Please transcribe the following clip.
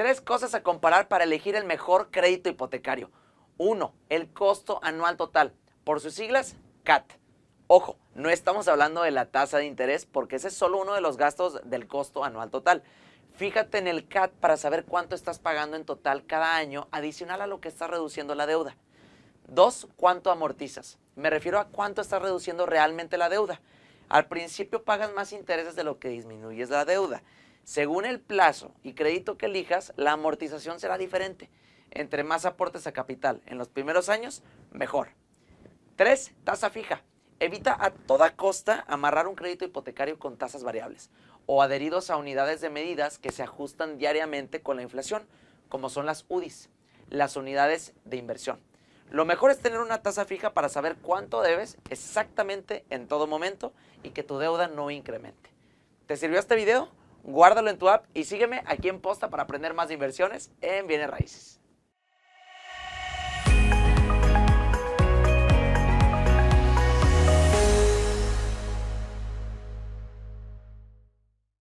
Tres cosas a comparar para elegir el mejor crédito hipotecario. Uno, el costo anual total. Por sus siglas, CAT. Ojo, no estamos hablando de la tasa de interés porque ese es solo uno de los gastos del costo anual total. Fíjate en el CAT para saber cuánto estás pagando en total cada año adicional a lo que estás reduciendo la deuda. Dos, cuánto amortizas. Me refiero a cuánto estás reduciendo realmente la deuda. Al principio pagas más intereses de lo que disminuyes la deuda. Según el plazo y crédito que elijas, la amortización será diferente. Entre más aportes a capital en los primeros años, mejor. 3. Tasa fija. Evita a toda costa amarrar un crédito hipotecario con tasas variables o adheridos a unidades de medidas que se ajustan diariamente con la inflación, como son las UDIs, las unidades de inversión. Lo mejor es tener una tasa fija para saber cuánto debes exactamente en todo momento y que tu deuda no incremente. ¿Te sirvió este video? guárdalo en tu app y sígueme aquí en Posta para aprender más de inversiones en bienes raíces.